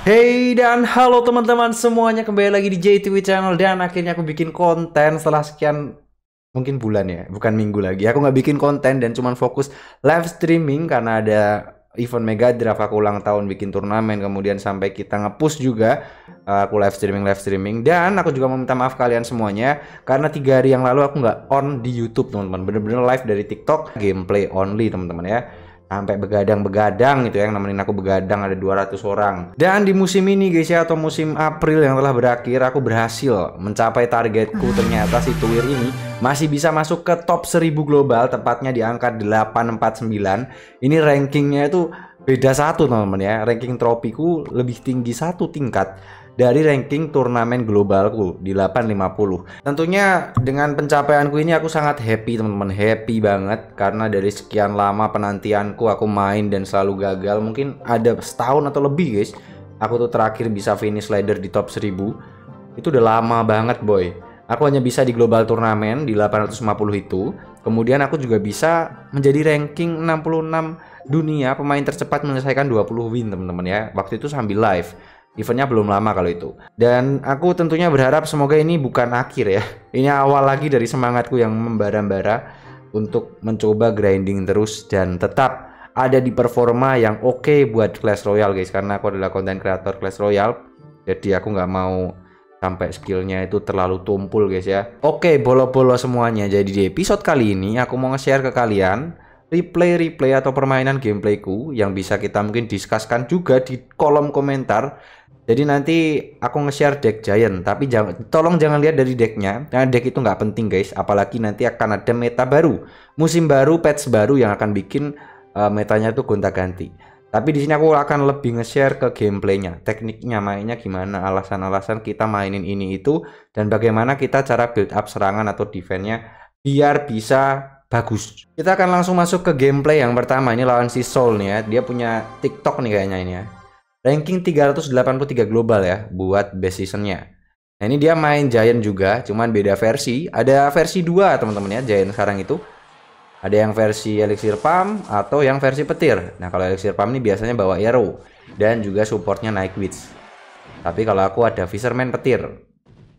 Hey dan halo teman-teman semuanya kembali lagi di JTW Channel dan akhirnya aku bikin konten setelah sekian mungkin bulan ya bukan minggu lagi aku nggak bikin konten dan cuman fokus live streaming karena ada event mega draft aku ulang tahun bikin turnamen kemudian sampai kita ngepush juga uh, aku live streaming live streaming dan aku juga meminta maaf kalian semuanya karena tiga hari yang lalu aku nggak on di YouTube teman-teman bener-bener live dari TikTok gameplay only teman-teman ya sampai begadang-begadang gitu ya yang nemenin aku begadang ada 200 orang. Dan di musim ini guys ya atau musim April yang telah berakhir aku berhasil mencapai targetku ah. ternyata si Tuwir ini masih bisa masuk ke top 1000 global tepatnya di angka 849. Ini rankingnya itu beda satu teman-teman ya ranking tropiku lebih tinggi satu tingkat dari ranking turnamen globalku di 850. Tentunya dengan pencapaianku ini aku sangat happy teman-teman, happy banget karena dari sekian lama penantianku aku main dan selalu gagal. Mungkin ada setahun atau lebih, guys. Aku tuh terakhir bisa finish ladder di top 1000. Itu udah lama banget, boy. Aku hanya bisa di global turnamen di 850 itu. Kemudian aku juga bisa menjadi ranking 66 dunia pemain tercepat menyelesaikan 20 win, teman-teman ya. Waktu itu sambil live Eventnya belum lama kalau itu. Dan aku tentunya berharap semoga ini bukan akhir ya. Ini awal lagi dari semangatku yang membara-bara untuk mencoba grinding terus dan tetap ada di performa yang oke okay buat Clash Royale guys. Karena aku adalah konten kreator Clash Royale. Jadi aku nggak mau sampai skillnya itu terlalu tumpul guys ya. Oke, okay, bolo-bolo semuanya. Jadi di episode kali ini aku mau nge-share ke kalian replay-replay atau permainan gameplayku yang bisa kita mungkin diskusikan juga di kolom komentar jadi nanti aku nge-share deck Giant, tapi jangan, tolong jangan lihat dari decknya, karena deck itu nggak penting guys, apalagi nanti akan ada meta baru, musim baru, patch baru yang akan bikin uh, metanya itu gonta-ganti. Tapi di sini aku akan lebih nge-share ke gameplaynya, tekniknya mainnya gimana, alasan-alasan kita mainin ini itu, dan bagaimana kita cara build up serangan atau defense-nya biar bisa bagus. Kita akan langsung masuk ke gameplay yang pertama, ini lawan si Soul nih ya, dia punya TikTok nih kayaknya ini ya ranking 383 global ya buat base seasonnya. Nah ini dia main Giant juga, cuman beda versi. Ada versi 2 teman-teman ya Giant sekarang itu. Ada yang versi elixir pump atau yang versi petir. Nah kalau elixir pump ini biasanya bawa arrow dan juga supportnya naik witch. Tapi kalau aku ada fisherman petir.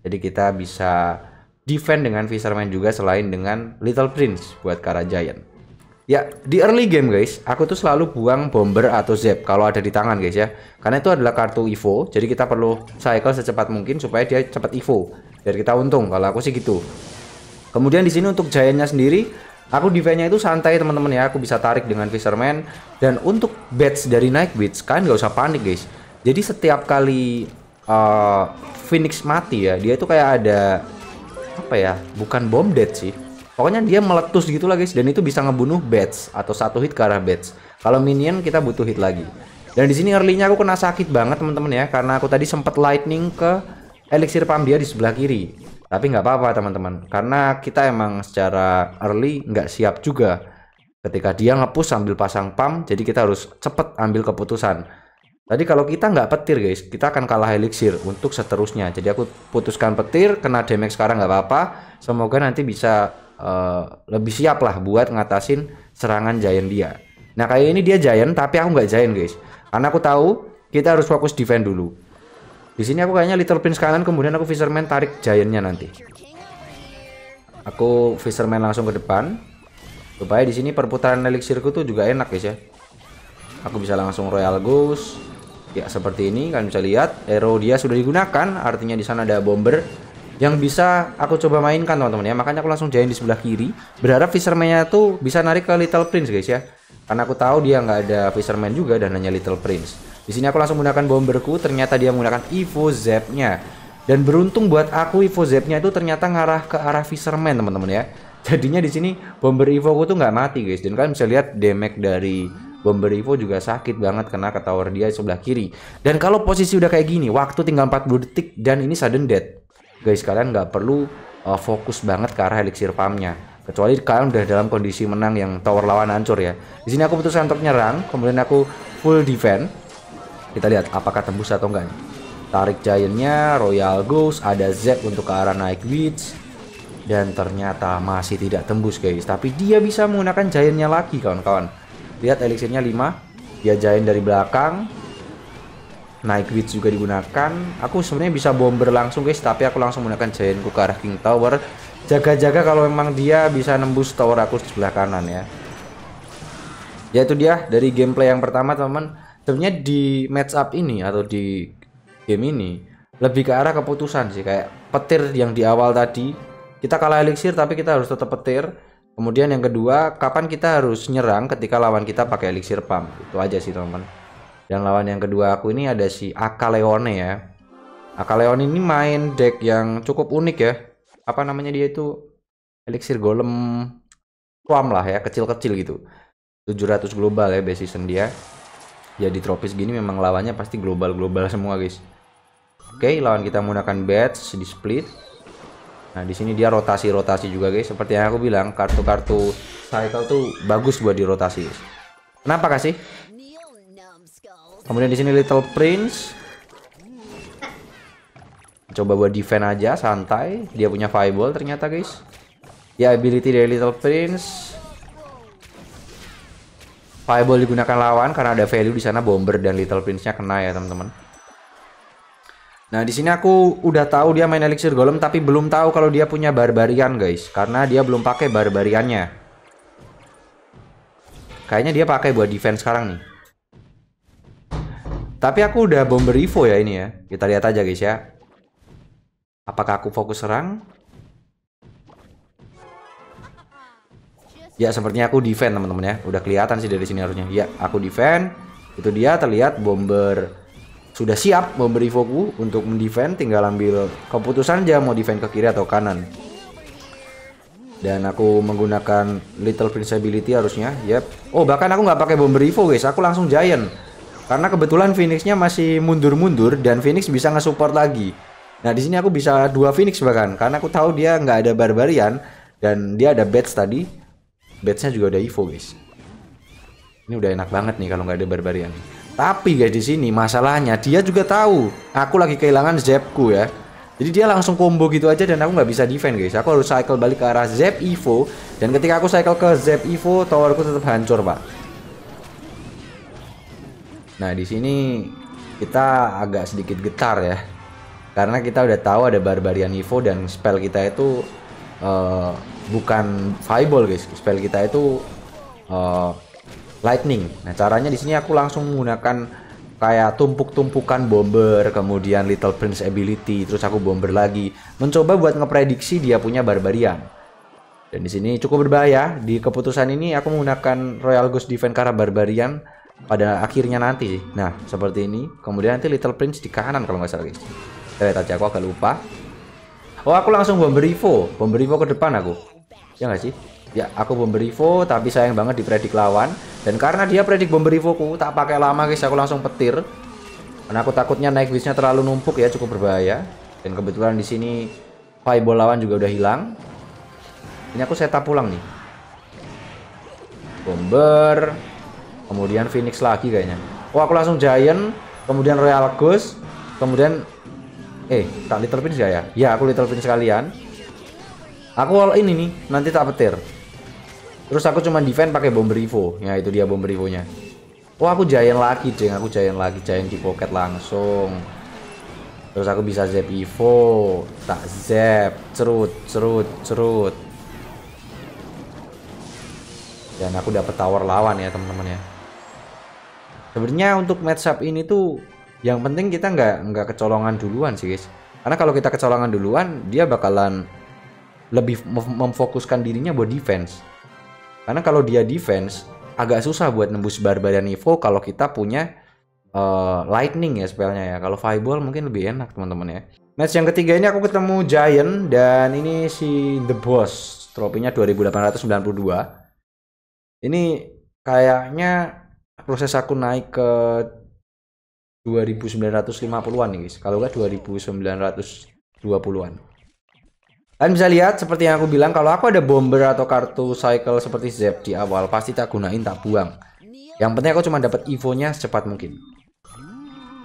Jadi kita bisa defend dengan fisherman juga selain dengan little prince buat Kara Giant. Ya, di early game guys, aku tuh selalu buang bomber atau zep kalau ada di tangan guys ya. Karena itu adalah kartu evo, jadi kita perlu cycle secepat mungkin supaya dia cepat evo. Biar kita untung, kalau aku sih gitu. Kemudian di sini untuk giantnya sendiri, aku defense-nya itu santai teman-teman ya. Aku bisa tarik dengan fisherman. Dan untuk bats dari night Witch kan nggak usah panik guys. Jadi setiap kali uh, phoenix mati ya, dia itu kayak ada apa ya? Bukan bom dead sih Pokoknya dia meletus gitu lah guys dan itu bisa ngebunuh bats atau satu hit ke arah bats. Kalau minion kita butuh hit lagi. Dan di sini early-nya aku kena sakit banget teman-teman ya karena aku tadi sempat lightning ke elixir pam dia di sebelah kiri. Tapi nggak apa-apa teman-teman karena kita emang secara early nggak siap juga ketika dia ngepush sambil pasang pam jadi kita harus cepet ambil keputusan. Tadi kalau kita nggak petir guys, kita akan kalah elixir untuk seterusnya. Jadi aku putuskan petir, kena damage sekarang nggak apa-apa. Semoga nanti bisa Eh, lebih siap lah buat ngatasin serangan Giant dia. Nah kayak ini dia Giant tapi aku nggak Giant guys. Karena aku tahu kita harus fokus defend dulu. Di sini aku kayaknya Little Prince kanan kemudian aku Fisherman tarik Giantnya nanti. Aku Fisherman langsung ke depan. Supaya di sini perputaran elixirku tuh juga enak guys ya. Aku bisa langsung Royal Ghost. Ya seperti ini kalian bisa lihat arrow dia sudah digunakan artinya di sana ada bomber yang bisa aku coba mainkan teman-teman ya makanya aku langsung jahin di sebelah kiri berharap fisherman-nya tuh bisa narik ke Little Prince guys ya karena aku tahu dia nggak ada fisherman juga dan hanya Little Prince di sini aku langsung menggunakan bomberku ternyata dia menggunakan Evo Zap-nya dan beruntung buat aku Evo Zap-nya itu ternyata ngarah ke arah fisherman teman-teman ya jadinya di sini bomber Evo ku tuh nggak mati guys dan kalian bisa lihat damage dari Bomber Evo juga sakit banget kena ke tower dia sebelah kiri. Dan kalau posisi udah kayak gini, waktu tinggal 40 detik dan ini sudden death guys kalian nggak perlu uh, fokus banget ke arah elixir farmnya kecuali kalian udah dalam kondisi menang yang tower lawan hancur ya di sini aku putuskan untuk nyerang kemudian aku full defense kita lihat apakah tembus atau enggak nih tarik giantnya royal ghost ada Z untuk ke arah naik witch dan ternyata masih tidak tembus guys tapi dia bisa menggunakan giantnya lagi kawan-kawan lihat elixirnya 5 dia giant dari belakang Naik Witch juga digunakan aku sebenarnya bisa bomber langsung guys tapi aku langsung menggunakan Giantku ke arah King Tower jaga-jaga kalau memang dia bisa nembus tower aku di sebelah kanan ya ya itu dia dari gameplay yang pertama teman-teman sebenarnya di match up ini atau di game ini lebih ke arah keputusan sih kayak petir yang di awal tadi kita kalah elixir tapi kita harus tetap petir kemudian yang kedua kapan kita harus nyerang ketika lawan kita pakai elixir pump itu aja sih teman-teman dan lawan yang kedua aku ini ada si Akaleone ya. Akaleone ini main deck yang cukup unik ya. Apa namanya dia itu? Elixir Golem Swam lah ya, kecil-kecil gitu. 700 global ya base season dia. Jadi ya, tropis gini memang lawannya pasti global-global semua guys. Oke, lawan kita menggunakan batch di split. Nah, di sini dia rotasi-rotasi juga, guys. Seperti yang aku bilang, kartu-kartu cycle tuh bagus buat dirotasi. Kenapa kasih? Kemudian di sini Little Prince. Coba buat defend aja, santai. Dia punya fireball ternyata, guys. Ya, ability dari Little Prince. Fireball digunakan lawan karena ada value di sana bomber dan Little Prince-nya kena ya, teman-teman. Nah, di sini aku udah tahu dia main elixir golem tapi belum tahu kalau dia punya barbarian, guys, karena dia belum pakai barbariannya. Kayaknya dia pakai buat defense sekarang nih. Tapi aku udah bomber Evo ya ini ya. Kita lihat aja guys ya. Apakah aku fokus serang? Ya, sepertinya aku defend teman-teman ya. Udah kelihatan sih dari sini harusnya. Ya, aku defend. Itu dia terlihat bomber sudah siap memberi fokus untuk mendefend. Tinggal ambil keputusan aja mau defend ke kiri atau kanan. Dan aku menggunakan Little Prince ability harusnya. Yep. Oh, bahkan aku nggak pakai bomber Evo guys. Aku langsung Giant. Karena kebetulan Phoenixnya masih mundur-mundur dan Phoenix bisa nge-support lagi. Nah di sini aku bisa dua Phoenix bahkan karena aku tahu dia nggak ada barbarian dan dia ada bats tadi. Batsnya juga ada Evo guys. Ini udah enak banget nih kalau nggak ada barbarian. Tapi guys di sini masalahnya dia juga tahu aku lagi kehilangan Zepku ya. Jadi dia langsung combo gitu aja dan aku nggak bisa defend guys. Aku harus cycle balik ke arah Zep Evo dan ketika aku cycle ke Zep Evo towerku tetap hancur pak. Nah, di sini kita agak sedikit getar ya. Karena kita udah tahu ada Barbarian Evo dan spell kita itu uh, bukan fireball, guys. Spell kita itu uh, lightning. Nah, caranya di sini aku langsung menggunakan kayak tumpuk-tumpukan bomber, kemudian Little Prince ability, terus aku bomber lagi, mencoba buat ngeprediksi dia punya Barbarian. Dan di sini cukup berbahaya. Di keputusan ini aku menggunakan Royal Ghost Defense karena Barbarian pada akhirnya nanti sih. Nah, seperti ini. Kemudian nanti Little Prince di kanan kalau nggak salah guys. Kita eh, lihat aku agak lupa. Oh, aku langsung memberi Rivo. memberi Rivo ke depan aku. Ya nggak sih? Ya, aku memberi Rivo, tapi sayang banget di predik lawan. Dan karena dia predik bom ku tak pakai lama guys, aku langsung petir. Karena aku takutnya naik bisnya terlalu numpuk ya, cukup berbahaya. Dan kebetulan di sini fireball lawan juga udah hilang. Ini aku seta pulang nih. Bomber, kemudian Phoenix lagi kayaknya oh aku langsung Giant kemudian Royal Ghost kemudian eh tak Little Prince gak ya ya aku Little Prince sekalian. aku all ini nih nanti tak petir terus aku cuma defend pakai bomber Evo ya itu dia bomber Evo nya oh aku Giant lagi jeng. aku Giant lagi Giant di pocket langsung terus aku bisa zap Evo tak zap cerut cerut cerut dan aku dapat tower lawan ya teman-teman ya sebenarnya untuk match up ini tuh yang penting kita nggak nggak kecolongan duluan sih guys karena kalau kita kecolongan duluan dia bakalan lebih memfokuskan dirinya buat defense karena kalau dia defense agak susah buat nembus Barbarian Evo kalau kita punya uh, lightning ya spellnya ya kalau fireball mungkin lebih enak teman-teman ya match yang ketiga ini aku ketemu Giant dan ini si The Boss tropinya 2892 ini kayaknya proses aku naik ke 2950-an nih guys kalau nggak 2920-an kalian bisa lihat seperti yang aku bilang kalau aku ada bomber atau kartu cycle seperti Zep di awal pasti tak gunain tak buang yang penting aku cuma dapat evo nya secepat mungkin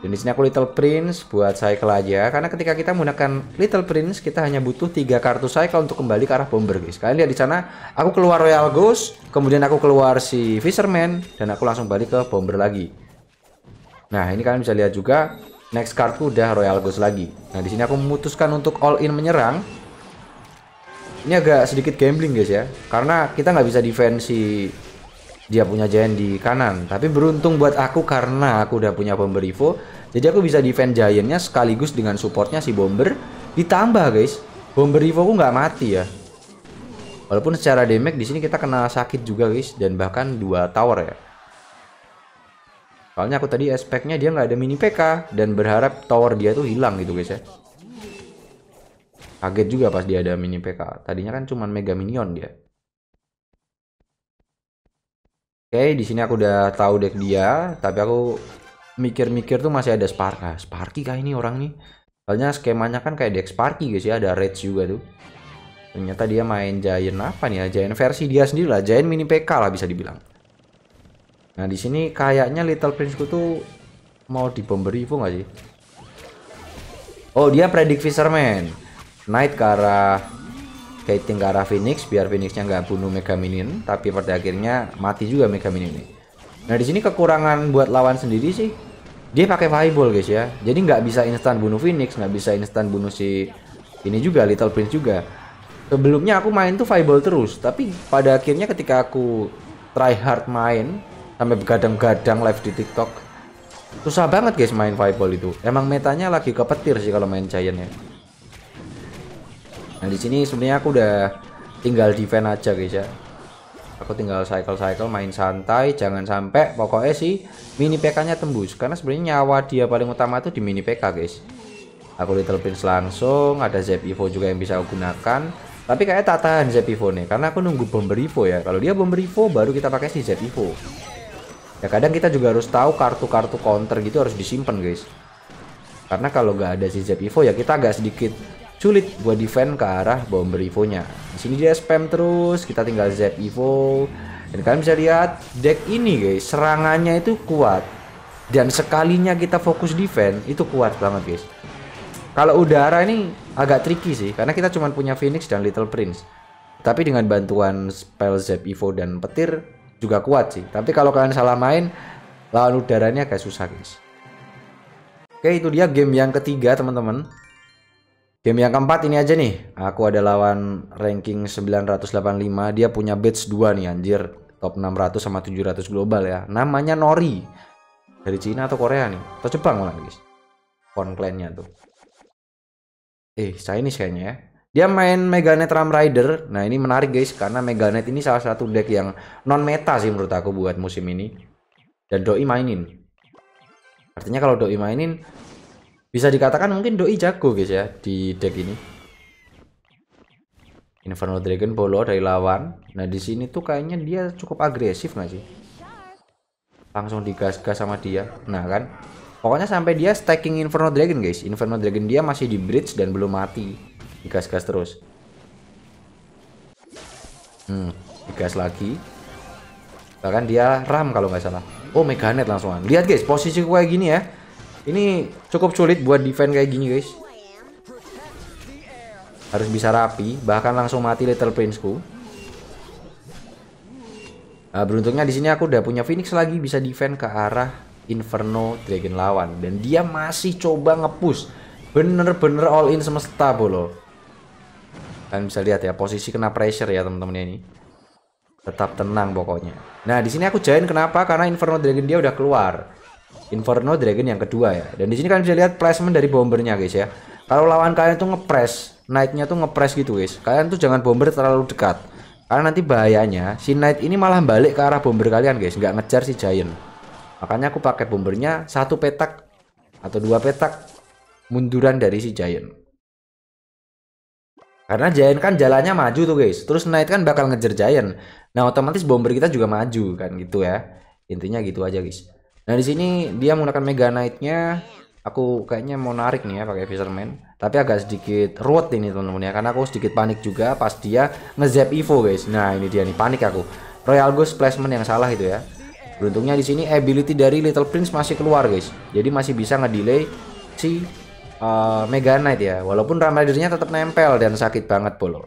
dan di aku Little Prince buat cycle aja karena ketika kita menggunakan Little Prince kita hanya butuh tiga kartu cycle untuk kembali ke arah bomber guys. Kalian lihat di sana aku keluar Royal Ghost, kemudian aku keluar si Fisherman dan aku langsung balik ke bomber lagi. Nah, ini kalian bisa lihat juga next kartu udah Royal Ghost lagi. Nah, di sini aku memutuskan untuk all in menyerang. Ini agak sedikit gambling guys ya. Karena kita nggak bisa defense si dia punya Giant di kanan. Tapi beruntung buat aku karena aku udah punya Bomber Evo. Jadi aku bisa defend Giantnya sekaligus dengan supportnya si Bomber. Ditambah guys, Bomber Evo aku nggak mati ya. Walaupun secara damage di sini kita kena sakit juga guys dan bahkan dua tower ya. Soalnya aku tadi aspeknya dia nggak ada mini PK dan berharap tower dia tuh hilang gitu guys ya. Kaget juga pas dia ada mini PK. Tadinya kan cuma mega minion dia. Oke, di sini aku udah tahu deck dia, tapi aku mikir-mikir tuh masih ada Sparka. Nah, Sparky kah ini orang nih? Soalnya skemanya kan kayak deck Sparky guys ya, ada Rage juga tuh. Ternyata dia main Giant apa nih ya? Giant versi dia sendiri lah, Giant mini PK lah bisa dibilang. Nah, di sini kayaknya Little Prince ku tuh mau pemberi info gak sih? Oh, dia predict Fisherman. Knight ke arah kaiting ke arah Phoenix biar Phoenixnya nggak bunuh Mega Minion tapi pada akhirnya mati juga Mega Minion ini. Nah di sini kekurangan buat lawan sendiri sih dia pakai fireball guys ya jadi nggak bisa instan bunuh Phoenix nggak bisa instan bunuh si ini juga Little Prince juga. Sebelumnya aku main tuh fireball terus tapi pada akhirnya ketika aku try hard main sampai begadang-gadang live di TikTok susah banget guys main fireball itu emang metanya lagi kepetir sih kalau main giant ya Nah di sini sebenarnya aku udah tinggal defend aja guys ya. Aku tinggal cycle-cycle main santai, jangan sampai pokoknya sih mini PK-nya tembus karena sebenarnya nyawa dia paling utama tuh di mini PK guys. Aku little prince langsung, ada Zep Evo juga yang bisa aku gunakan. Tapi kayak tak tahan Zep Evo nih karena aku nunggu bomber Evo ya. Kalau dia bomber Evo baru kita pakai si Zep Evo. Ya kadang kita juga harus tahu kartu-kartu counter gitu harus disimpan guys. Karena kalau nggak ada si Zep Evo ya kita agak sedikit sulit buat defend ke arah bomber Evo-nya. Di sini dia spam terus, kita tinggal zap Evo. Dan kalian bisa lihat deck ini guys, serangannya itu kuat. Dan sekalinya kita fokus defend itu kuat banget guys. Kalau udara ini agak tricky sih karena kita cuma punya Phoenix dan Little Prince. Tapi dengan bantuan spell zap Evo dan petir juga kuat sih. Tapi kalau kalian salah main lawan udaranya agak susah guys. Oke, itu dia game yang ketiga teman-teman. Game yang keempat ini aja nih. Aku ada lawan ranking 985. Dia punya batch 2 nih anjir. Top 600 sama 700 global ya. Namanya Nori. Dari Cina atau Korea nih. Atau Jepang malah guys. Konklennya tuh. Eh Chinese kayaknya ya. Dia main Meganet Ram Rider. Nah ini menarik guys. Karena Meganet ini salah satu deck yang non meta sih menurut aku buat musim ini. Dan Doi mainin. Artinya kalau Doi mainin bisa dikatakan mungkin doi jago guys ya di deck ini. inferno Dragon bolo dari lawan. Nah, di sini tuh kayaknya dia cukup agresif nggak sih? Langsung digas-gas sama dia. Nah, kan. Pokoknya sampai dia stacking Inferno Dragon, guys. Inferno Dragon dia masih di bridge dan belum mati. Digas-gas terus. Hmm, digas lagi. Bahkan dia ram kalau nggak salah. Oh, Meganet langsungan Lihat guys, posisi kayak gini ya. Ini cukup sulit buat defend kayak gini guys. Harus bisa rapi, bahkan langsung mati Little Prince-ku. Nah, beruntungnya di sini aku udah punya Phoenix lagi bisa defend ke arah Inferno Dragon lawan dan dia masih coba ngepush. Bener-bener all in semesta bolo. Kalian bisa lihat ya posisi kena pressure ya temen teman ini tetap tenang pokoknya. Nah, di sini aku jain kenapa? Karena Inferno Dragon dia udah keluar. Inferno Dragon yang kedua ya. Dan di sini kalian bisa lihat placement dari bombernya guys ya. Kalau lawan kalian tuh ngepres, Knightnya tuh ngepres gitu guys. Kalian tuh jangan bomber terlalu dekat. Karena nanti bahayanya si knight ini malah balik ke arah bomber kalian guys, nggak ngejar si giant. Makanya aku pakai bombernya satu petak atau dua petak munduran dari si giant. Karena Giant kan jalannya maju tuh guys. Terus Knight kan bakal ngejar Giant. Nah otomatis bomber kita juga maju kan gitu ya. Intinya gitu aja guys. Nah di sini dia menggunakan Mega Knight-nya. Aku kayaknya mau narik nih ya pakai Fisherman. Tapi agak sedikit ruwet ini teman-teman ya. Karena aku sedikit panik juga pas dia ngezap Evo guys. Nah ini dia nih panik aku. Royal Ghost placement yang salah itu ya. Beruntungnya di sini ability dari Little Prince masih keluar guys. Jadi masih bisa ngedelay si uh, Mega Knight ya. Walaupun Ram tetap nempel dan sakit banget bolong.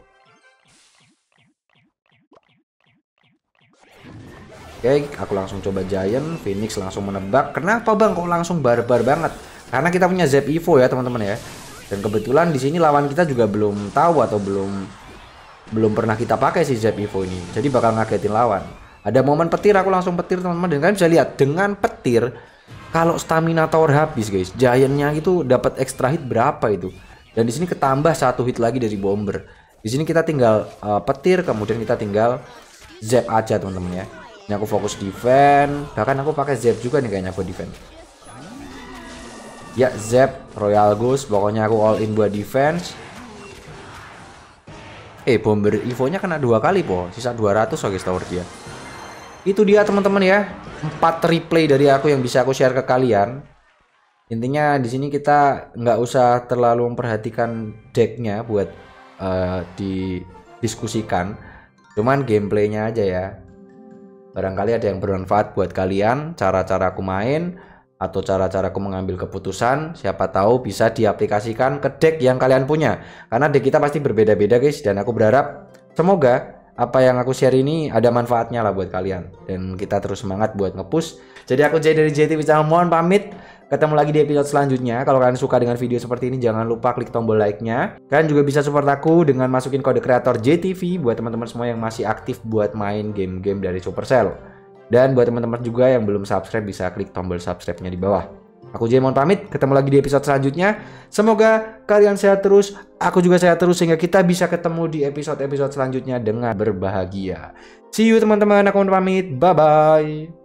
Oke, aku langsung coba Giant, Phoenix langsung menebak. Kenapa bang kok langsung barbar banget? Karena kita punya Zep Evo ya teman-teman ya. Dan kebetulan di sini lawan kita juga belum tahu atau belum belum pernah kita pakai si Zep Evo ini. Jadi bakal ngagetin lawan. Ada momen petir aku langsung petir teman-teman dan kalian bisa lihat dengan petir kalau stamina tower habis guys, Giantnya itu dapat extra hit berapa itu? Dan di sini ketambah satu hit lagi dari bomber. Di sini kita tinggal uh, petir kemudian kita tinggal Zep aja teman-teman ya. Ini aku fokus defense. Bahkan aku pakai Zep juga nih kayaknya buat defense. Ya, Zep, Royal Ghost. Pokoknya aku all in buat defense. Eh, bomber Evo-nya kena dua kali, po. Sisa 200 oke tower dia. Itu dia, teman-teman ya. 4 replay dari aku yang bisa aku share ke kalian. Intinya di sini kita nggak usah terlalu memperhatikan decknya buat uh, didiskusikan. Cuman gameplaynya aja ya. Barangkali ada yang bermanfaat buat kalian, cara-cara aku main atau cara-cara aku mengambil keputusan, siapa tahu bisa diaplikasikan ke deck yang kalian punya. Karena deck kita pasti berbeda-beda guys dan aku berharap semoga apa yang aku share ini ada manfaatnya lah buat kalian dan kita terus semangat buat ngepush jadi aku Jay dari JTV Channel mohon pamit ketemu lagi di episode selanjutnya kalau kalian suka dengan video seperti ini jangan lupa klik tombol like nya kalian juga bisa support aku dengan masukin kode kreator JTV buat teman-teman semua yang masih aktif buat main game-game dari Supercell dan buat teman-teman juga yang belum subscribe bisa klik tombol subscribe nya di bawah Aku Jemon pamit, ketemu lagi di episode selanjutnya. Semoga kalian sehat terus, aku juga sehat terus sehingga kita bisa ketemu di episode-episode selanjutnya dengan berbahagia. See you teman-teman, aku pamit. Bye bye.